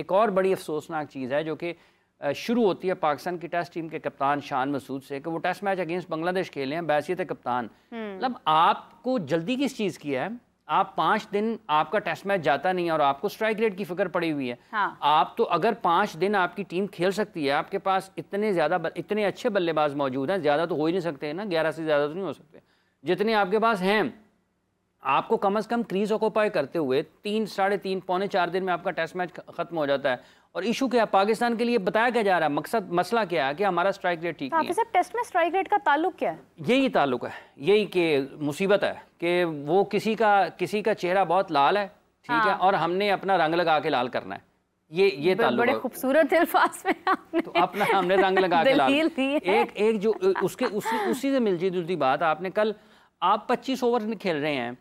एक और बड़ी अफसोसनाक चीज़ है जो कि शुरू होती है पाकिस्तान की टेस्ट टीम के कप्तान शान मसूद से कि वो टेस्ट मैच अगेंस्ट बांग्लादेश खेले हैं बैसी थे कप्तान हम्म। मतलब आपको जल्दी किस चीज़ की है आप पाँच दिन आपका टेस्ट मैच जाता नहीं है और आपको स्ट्राइक रेट की फिक्र पड़ी हुई है हाँ। आप तो अगर पाँच दिन आपकी टीम खेल सकती है आपके पास इतने ज़्यादा इतने अच्छे बल्लेबाज मौजूद हैं ज़्यादा तो हो ही नहीं सकते हैं ना ग्यारह से ज़्यादा तो नहीं हो सकते जितने आपके पास हैं आपको कम से कम क्रीज ऑक्यूपाई करते हुए तीन साढ़े तीन पौने चार दिन में आपका टेस्ट मैच ख़त्म हो जाता है और इशू क्या पाकिस्तान के लिए बताया क्या जा रहा है मकसद मसला क्या है कि हमारा स्ट्राइक रेट ठीक हाँ, है सर टेस्ट में स्ट्राइक रेट का ताल्लुक क्या है यही ताल्लुक है यही कि मुसीबत है कि वो किसी का किसी का चेहरा बहुत लाल है ठीक है हाँ। और हमने अपना रंग लगा के लाल करना है ये ये बड़े खूबसूरत में आपने तो अपना हमने रंग लगा के लाल एक एक जो उसके उसी उसी से मिलती जुलती बात आपने कल आप 25 ओवर खेल रहे हैं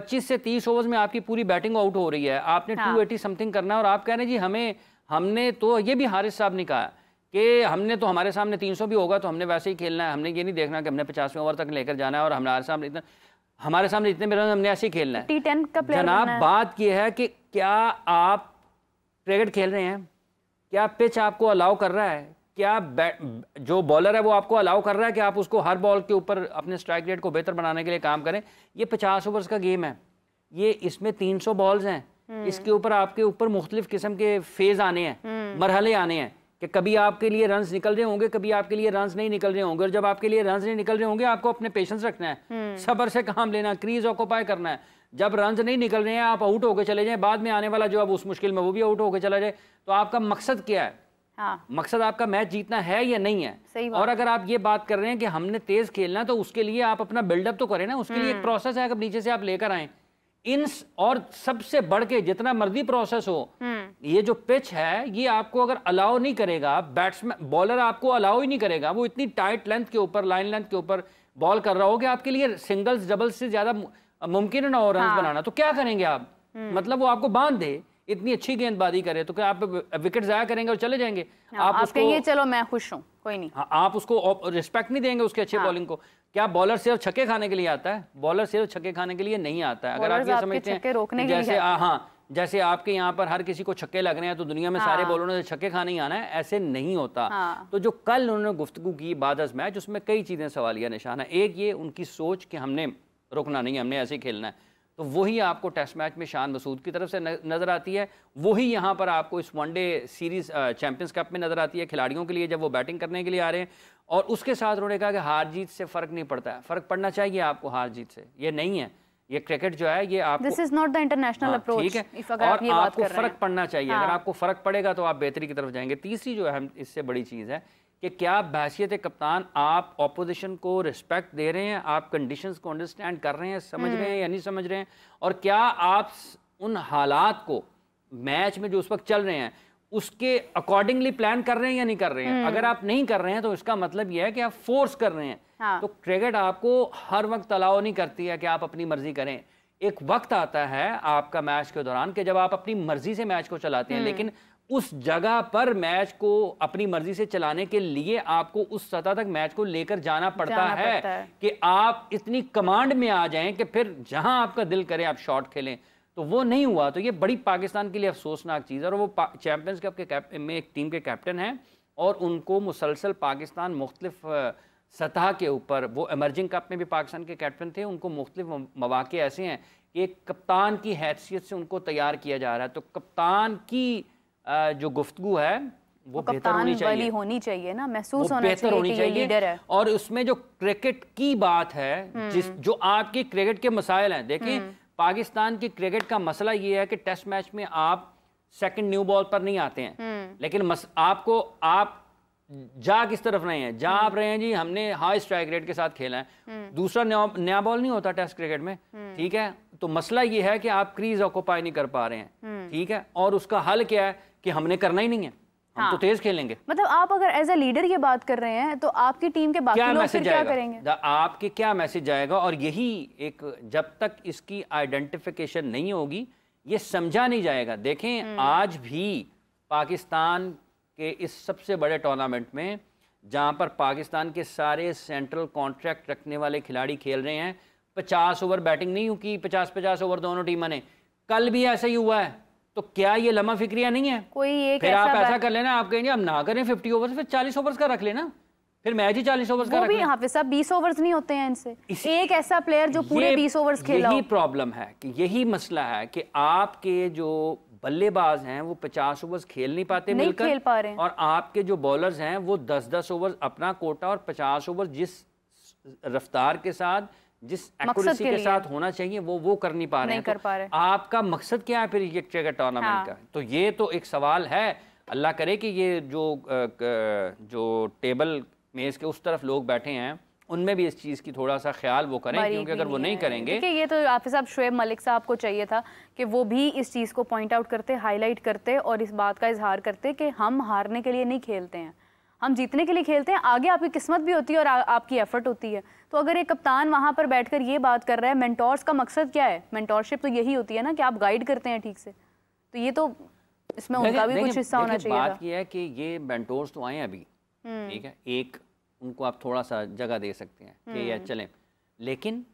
25 से 30 ओवर्स में आपकी पूरी बैटिंग आउट हो रही है आपने हाँ। एटी समथिंग करना है और आप कह रहे हैं जी हमें हमने तो ये भी हारिस साहब ने कहा कि हमने तो हमारे सामने 300 भी होगा तो हमने वैसे ही खेलना है हमने ये नहीं देखना कि हमने पचासवें ओवर तक लेकर जाना है और हमारे सामने इतना हमारे सामने इतने में रन हमने ऐसे ही खेलना है टी टेन का जनाब बात यह है कि क्या आप क्रिकेट खेल रहे हैं क्या पिच आपको अलाउ कर रहा है क्या जो बॉलर है वो आपको अलाउ कर रहा है कि आप उसको हर बॉल के ऊपर अपने स्ट्राइक रेट को बेहतर बनाने के लिए काम करें ये पचास ओवर्स का गेम है ये इसमें तीन सौ बॉल्स हैं हम्म। इसके ऊपर आपके ऊपर मुख्तलिफ किस्म के फेज आने हैं हम्म। मरहले आने हैं कि कभी आपके लिए रन निकल रहे होंगे कभी आपके लिए रन नहीं निकल रहे होंगे और जब आपके लिए रन नहीं निकल रहे होंगे आपको अपने पेशेंस रखना है हम्म। सबर से काम लेना क्रीज ऑक्यूपाई करना है जब रन नहीं निकल रहे हैं आप आउट होकर चले जाएं बाद में आने वाला जो अब उस मुश्किल में वो भी आउट होकर चला जाए तो आपका मकसद क्या है हाँ। मकसद आपका मैच जीतना है या नहीं है सही और अगर आप ये बात कर रहे हैं कि हमने तेज खेलना है तो उसके लिए आप अपना बिल्डअप तो करें ना उसके लिए एक प्रोसेस हम्म। है अगर नीचे से आप लेकर आए इन और सबसे बढ़ के जितना मर्जी प्रोसेस हो हम्म। ये जो पिच है ये आपको अगर अलाउ नहीं करेगा बैट्समैन बॉलर आपको अलाउ ही नहीं करेगा वो इतनी टाइट लेंथ के ऊपर लाइन लेंथ के ऊपर बॉल कर रहा हो कि आपके लिए सिंगल्स डबल्स से ज्यादा मुमकिन ना हो रन हाँ। बनाना तो क्या करेंगे आप हम्म। मतलब वो आपको बांध दे इतनी अच्छी गेंदबाजी करे तो क्या आप विकेट ज़ाया करेंगे और चले जाएंगे हाँ, आप, आप कहेंगे चलो मैं खुश हूँ कोई नहीं हाँ, आप उसको रिस्पेक्ट नहीं देंगे उसके अच्छे बॉलिंग हाँ। को क्या बॉलर सिर्फ छक्के खाने के लिए आता है बॉलर सिर्फ छक्के खाने के लिए नहीं आता है अगर आप ये समझते हैं जैसे हाँ जैसे आपके यहाँ पर हर किसी को छक्के लग रहे हैं तो दुनिया में हाँ। सारे बॉलरों से छक्के खाने ही आना है ऐसे नहीं होता हाँ। तो जो कल उन्होंने गुफ्तु की बाद मैच उसमें कई चीज़ें सवालिया निशान है एक ये उनकी सोच कि हमने रुकना नहीं हमने ऐसे खेलना है तो वही आपको टेस्ट मैच में शान मसूद की तरफ से नज़र आती है वही यहाँ पर आपको इस वनडे सीरीज़ चैंपियंस कप में नज़र आती है खिलाड़ियों के लिए जब वो बैटिंग करने के लिए आ रहे हैं और उसके साथ उन्होंने कहा कि हार जीत से फ़र्क नहीं पड़ता है फ़र्क पड़ना चाहिए आपको हार जीत से ये नहीं है ये क्रिकेट जो है ये आप this is not the international approach ठीक है और आप ये आपको फर्क पड़ना चाहिए हाँ। अगर आपको फर्क पड़ेगा तो आप बेहतरी की तरफ जाएंगे तीसरी जो है इससे बड़ी चीज़ है कि क्या बहसीत कप्तान आप अपोजिशन को रिस्पेक्ट दे रहे हैं आप कंडीशंस को अंडरस्टैंड कर रहे हैं समझ रहे हैं या नहीं समझ रहे हैं और क्या आप उन हालात को मैच में जो उस वक्त चल रहे हैं उसके अकॉर्डिंगली प्लान कर रहे हैं या नहीं कर रहे हैं हम्म। अगर आप नहीं कर रहे हैं तो इसका मतलब यह है कि आप फोर्स कर रहे हैं हाँ। तो क्रिकेट आपको हर वक्त अलाव नहीं करती है कि आप अपनी मर्जी करें एक वक्त आता है आपका मैच के दौरान कि जब आप अपनी मर्जी से मैच को चलाते हैं हम्म। लेकिन उस जगह पर मैच को अपनी मर्जी से चलाने के लिए आपको उस सतह तक मैच को लेकर जाना पड़ता है, है कि आप इतनी कमांड में आ जाएं कि फिर जहां आपका दिल करे आप शॉट खेलें तो वो नहीं हुआ तो ये बड़ी पाकिस्तान के लिए अफसोसनाक चीज़ है और वो चैंपियंस कप के कैप में एक टीम के कैप्टन हैं और उनको मुसलसल पाकिस्तान मुख्तलिफ सतह के ऊपर वो एमर्जिंग कप में भी पाकिस्तान के कैप्टन थे उनको मुख्तलिफ मौाक़े ऐसे हैं कि एक कप्तान की हैसियत से उनको तैयार किया जा रहा है तो कप्तान की जो गुफ्तु है वो बेहतर होनी चाहिए होनी चाहिए ना महसूस होना बेहतर चाहिए होनी चाहिए लीडर है और उसमें जो क्रिकेट की बात है हम्म। जिस जो आपके क्रिकेट के मसाइल हैं देखिए हम्म। पाकिस्तान की क्रिकेट का मसला ये है कि टेस्ट मैच में आप सेकंड न्यू बॉल पर नहीं आते हैं हम्म। लेकिन मस, आपको आप जा किस तरफ रहे हैं जा आप रहे हैं जी हमने हाई स्ट्राइक रेट के साथ खेला है दूसरा नया, बॉल नहीं होता टेस्ट क्रिकेट में ठीक है तो मसला ये है कि आप क्रीज ऑक्यूपाई नहीं कर पा रहे हैं ठीक है और उसका हल क्या है कि हमने करना ही नहीं है हाँ। हम तो हाँ। तेज खेलेंगे मतलब आप अगर एज ए लीडर ये बात कर रहे हैं तो आपकी टीम के बाकी लोग फिर क्या करेंगे आपके क्या मैसेज जाएगा और यही एक जब तक इसकी आइडेंटिफिकेशन नहीं होगी ये समझा नहीं जाएगा देखें हम्म। आज भी पाकिस्तान के इस सबसे बड़े टूर्नामेंट में जहां पर पाकिस्तान के सारे सेंट्रल कॉन्ट्रैक्ट रखने वाले खिलाड़ी खेल रहे हैं पचास ओवर बैटिंग नहीं की पचास पचास ओवर दोनों टीमों ने कल भी ऐसा ही हुआ है तो क्या ये लम्हा फिक्रिया नहीं है कोई एक फिर ऐसा आप ऐसा कर लेना आप कहेंगे हम ना करें फिफ्टी ओवर फिर चालीस ओवर का रख लेना फिर मैच ही चालीस ओवर का भी हाफिज साहब बीस ओवर नहीं होते हैं इनसे एक ऐसा प्लेयर जो पूरे बीस ओवर खेला यही प्रॉब्लम है कि यही मसला है कि आपके जो बल्लेबाज हैं वो पचास ओवर्स खेल नहीं पाते नहीं मिलकर खेल पा रहे हैं। और आपके जो बॉलर्स हैं वो दस दस ओवर्स अपना कोटा और पचास ओवर जिस रफ्तार के साथ जिस एक्यूरेसी के, के साथ होना चाहिए वो वो कर नहीं पा रहे हैं कर तो पा रहे आपका मकसद क्या है फिर ये चेगा टूर्नामेंट हाँ। का तो ये तो एक सवाल है अल्लाह करे कि ये जो जो टेबल मेज़ के उस तरफ लोग बैठे हैं उनमें भी इस चीज़ की थोड़ा सा ख्याल वो करें क्योंकि अगर वो नहीं करेंगे ये तो हाफि साहब शुएब मलिक साहब को चाहिए था कि वो भी इस चीज़ को पॉइंट आउट करते हाईलाइट करते और इस बात का इजहार करते कि हम हारने के लिए नहीं खेलते हैं हम जीतने के लिए खेलते हैं आगे आपकी किस्मत भी होती है और आपकी एफर्ट होती है तो अगर एक कप्तान वहाँ पर बैठकर ये बात कर रहा है मैंटोर्स का मकसद क्या है मैंटोरशिप तो यही होती है ना कि आप गाइड करते हैं ठीक से तो ये तो इसमें उनका भी कुछ हिस्सा होना चाहिए बात यह है कि ये मैंटोर्स तो आए अभी हम्म। ठीक है एक उनको आप थोड़ा सा जगह दे सकते हैं कि ये हम्म। चलें लेकिन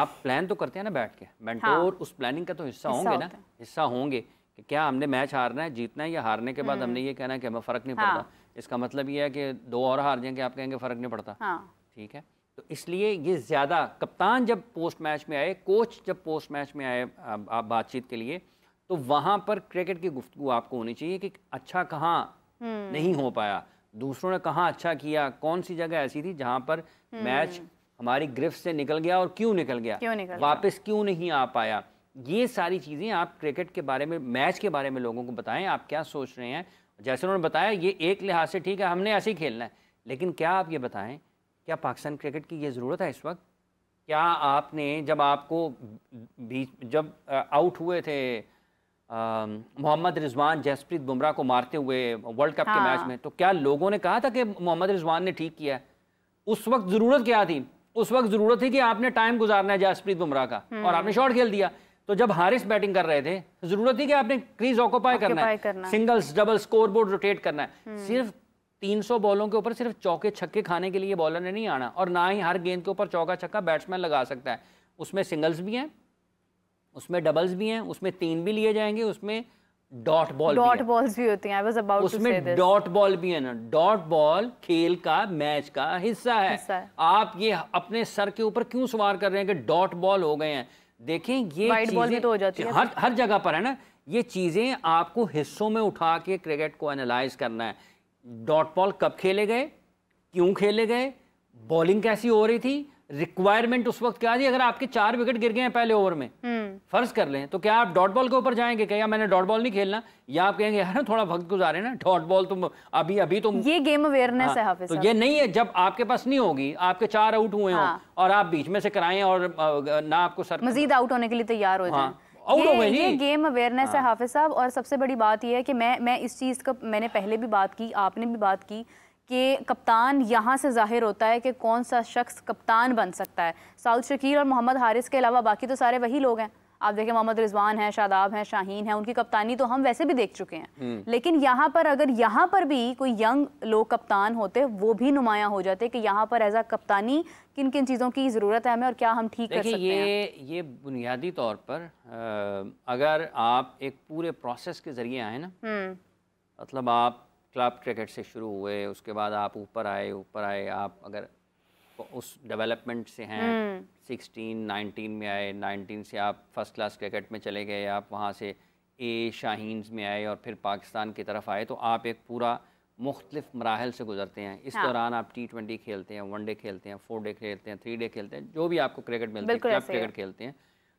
आप प्लान तो करते हैं ना बैठ के मेंटोर हाँ। उस प्लानिंग का तो हिस्सा होंगे ना हिस्सा होंगे कि क्या हमने मैच हारना है जीतना है या हारने के बाद हम्म। हमने ये कहना है कि हमें फ़र्क नहीं हाँ। पड़ता इसका मतलब ये है कि दो और हार जाएंगे आप कहेंगे फ़र्क नहीं पड़ता हाँ। ठीक है तो इसलिए ये ज़्यादा कप्तान जब पोस्ट मैच में आए कोच जब पोस्ट मैच में आए आप बातचीत के लिए तो वहाँ पर क्रिकेट की गुफ्तु आपको होनी चाहिए कि अच्छा कहाँ हम्म। नहीं हो पाया दूसरों ने कहाँ अच्छा किया कौन सी जगह ऐसी थी जहाँ पर मैच हम्म। हमारी ग्रिफ्ट से निकल गया और क्यों निकल गया क्यों निकल वापस क्यों नहीं आ पाया ये सारी चीज़ें आप क्रिकेट के बारे में मैच के बारे में लोगों को बताएं आप क्या सोच रहे हैं जैसे उन्होंने बताया ये एक लिहाज से ठीक है हमने ऐसे ही खेलना है लेकिन क्या आप ये बताएं क्या पाकिस्तान क्रिकेट की ये ज़रूरत है इस वक्त क्या आपने जब आपको बीच जब आउट हुए थे मोहम्मद रिजवान जसप्रीत बुमराह को मारते हुए वर्ल्ड कप हाँ। के मैच में तो क्या लोगों ने कहा था कि मोहम्मद रिजवान ने ठीक किया है उस वक्त ज़रूरत क्या थी उस वक्त ज़रूरत थी कि आपने टाइम गुजारना है जसप्रीत बुमराह का हम्म। और आपने शॉट खेल दिया तो जब हारिस बैटिंग कर रहे थे तो जरूरत थी कि आपने क्रीज ऑक्यूपाई करना है singles double score board rotate करना है हम्म। सिर्फ 300 बॉलों के ऊपर सिर्फ चौके छक्के खाने के लिए बॉलर ने नहीं आना और ना ही हर गेंद के ऊपर चौका छक्का बैट्समैन लगा सकता है उसमें सिंगल्स भी हैं उसमें डबल्स भी हैं उसमें तीन भी लिए जाएंगे उसमें डॉट बॉल डॉट बॉल्स भी होती हैं आई वाज अबाउट उसमें डॉट बॉल भी है ना डॉट बॉल खेल का मैच का हिस्सा है।, हिस्सा है आप ये अपने सर के ऊपर क्यों सवार कर रहे हैं कि डॉट बॉल हो गए हैं देखें ये वाइड बॉल भी तो हो जाती है हर हर जगह पर है ना ये चीज़ें आपको हिस्सों में उठा के क्रिकेट को एनालाइज करना है डॉट बॉल कब खेले गए क्यों खेले गए बॉलिंग कैसी हो रही थी रिक्वायरमेंट उस वक्त क्या थी अगर आपके चार विकेट गिर गए हैं पहले ओवर में हम्म। फर्ज कर लें तो क्या आप डॉट बॉल के ऊपर जाएंगे क्या मैंने डॉट बॉल नहीं खेलना या आप कहेंगे यार थोड़ा वक्त गुजारे ना डॉट बॉल तुम अभी अभी तुम ये गेम अवेयरनेस हाँ, है हाफिज तो ये नहीं है जब आपके पास नहीं होगी आपके चार आउट हुए हाँ। हो और आप बीच में से कराएं और ना आपको सर मजीद आउट होने के लिए तैयार हो जाए हाँ, ये, ये गेम अवेयरनेस है हाँ। हाफिज साहब और सबसे बड़ी बात यह है कि मैं मैं इस चीज़ का मैंने पहले भी बात की आपने भी बात की कि कप्तान यहाँ से जाहिर होता है कि कौन सा शख्स कप्तान बन सकता है साउद शकील और मोहम्मद हारिस के अलावा बाकी तो सारे वही लोग हैं आप देखें मोहम्मद रिजवान हैं शादाब हैं शाहीन हैं उनकी कप्तानी तो हम वैसे भी देख चुके हैं हम्म। लेकिन यहाँ पर अगर यहाँ पर भी कोई यंग लोग कप्तान होते वो भी नुमाया हो जाते कि यहाँ पर एज आ कप्तानी किन किन चीज़ों की ज़रूरत है हमें और क्या हम ठीक कर सकते ये, हैं ये बुनियादी तौर पर अगर आप एक पूरे प्रोसेस के ज़रिए आए ना हम्म। मतलब आप क्लब क्रिकेट से शुरू हुए उसके बाद आप ऊपर आए ऊपर आए आप अगर उस डेवलपमेंट से हैं सिक्सटीन हम्म। नाइनटीन में आए नाइनटीन से आप फर्स्ट क्लास क्रिकेट में चले गए आप वहाँ से ए शाहीनस में आए और फिर पाकिस्तान की तरफ आए तो आप एक पूरा मुख्तलिफ मराहल से गुजरते हैं इस हाँ। दौरान आप टी ट्वेंटी खेलते हैं वन डे खेलते हैं फोर डे खेलते हैं थ्री डे खेलते हैं जो भी आपको क्रिकेट मिलते है क्लब क्रिकेट खेलते हैं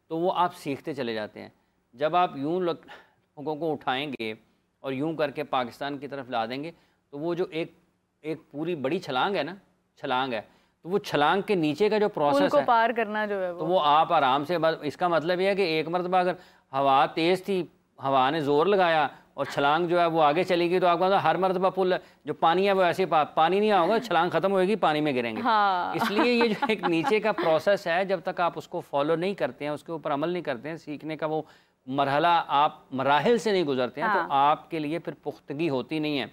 तो वो आप सीखते चले जाते हैं जब आप यूँ लोगों को उठाएंगे और यूं करके पाकिस्तान की तरफ ला देंगे तो वो जो एक एक पूरी बड़ी छलांग है ना छलांग है तो वो छलांग के नीचे का जो प्रोसेस है पार करना जो है तो वो। तो वो आप आराम से इसका मतलब ये है कि एक मरतबा अगर हवा तेज़ थी हवा ने ज़ोर लगाया और छलांग जो है वो आगे चलेगी तो आपको मतलब हर मरतबा पुल जो पानी है वो ऐसे पा, पानी नहीं आओगे छलांग खत्म होएगी पानी में गिरेंगे हाँ। इसलिए ये जो एक नीचे का प्रोसेस है जब तक आप उसको फॉलो नहीं करते हैं उसके ऊपर अमल नहीं करते हैं सीखने का वो मरहला आप मराहल से नहीं गुजरते हैं तो हाँ। तो आपके लिए फिर पुख्तगी होती नहीं है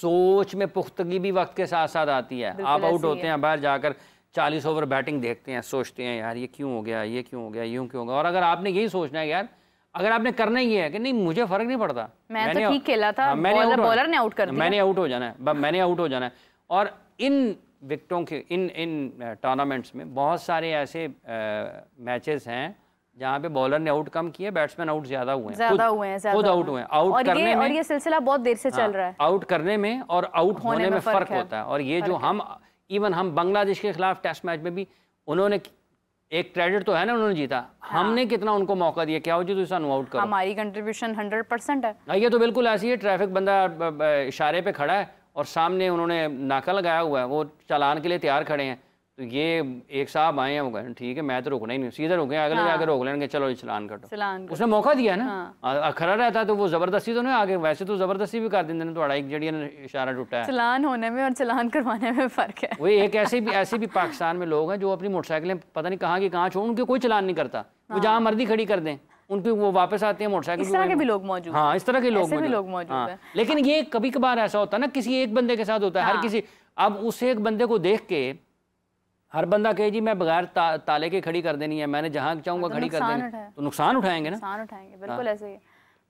सोच में पुख्तगी भी वक्त के साथ साथ आती है आप आउट होते हैं बाहर जाकर चालीस ओवर बैटिंग देखते हैं सोचते हैं यार ये क्यों हो गया ये क्यों हो गया यूँ क्यों हो गया और अगर आपने यही सोचना है यार अगर आपने करना ही है कि नहीं मुझे फर्क नहीं पड़ता मैं तो मैंने तो खेला था मैंने बॉलर ने आउट कर दिया मैंने आउट हो जाना है मैंने आउट हो जाना है और इन विकटों के इन इन टूर्नामेंट्स में बहुत सारे ऐसे मैचेस हैं जहाँ पे बॉलर ने आउट कम किए बैट्समैन आउट ज्यादा हुए ज्यादा हुए हैं खुद आउट हुए आउट करने में और ये सिलसिला बहुत देर से चल हाँ, रहा है आउट करने में और आउट होने, में फर्क होता है और ये जो हम इवन हम बांग्लादेश के खिलाफ टेस्ट मैच में भी उन्होंने एक क्रेडिट तो है ना उन्होंने जीता हाँ। हमने कितना उनको मौका दिया क्या हो तुम आउट करो हमारी कंट्रीब्यूशन हंड्रेड परसेंट है हाँ, ये तो बिल्कुल ऐसी है ट्रैफिक बंदा इशारे पे खड़ा है और सामने उन्होंने नाका लगाया हुआ है वो चालान के लिए तैयार खड़े हैं तो ये एक साहब आए हैं वो कहें ठीक है मैं तो रोकना ही नहीं सीधे रोके अगले हाँ। आगे रोक लेंगे चलो चलान दो उसने मौका दिया ना हाँ। खड़ा रहता तो वो जबरदस्ती तो नहीं आगे वैसे तो जबरदस्ती भी कर देते तो एक जड़ी इशारा टूटा है चलान होने में और चलान करवाने में फर्क है वही एक ऐसे भी ऐसे भी पाकिस्तान में लोग हैं जो अपनी मोटरसाइकिलें पता नहीं कहाँ की कहाँ छोड़ उनके कोई चलान नहीं करता वो हाँ। जहाँ मर्जी खड़ी कर दें उनकी वो वापस आते हैं मोटरसाइकिल इस तरह के भी लोग मौजूद हाँ इस तरह के लोग भी लोग मौजूद हाँ, हैं लेकिन ये कभी कभार ऐसा होता है ना किसी एक बंदे के साथ होता है हाँ। हर किसी अब उस एक बंदे को देख के हर बंदा कहे जी मैं बगैर ता, ताले के खड़ी कर देनी है मैंने जहाँ चाहूंगा मतलब खड़ी कर देनी तो नुकसान उठाएंगे ना नुकसान उठाएंगे हाँ। बिल्कुल ऐसे ही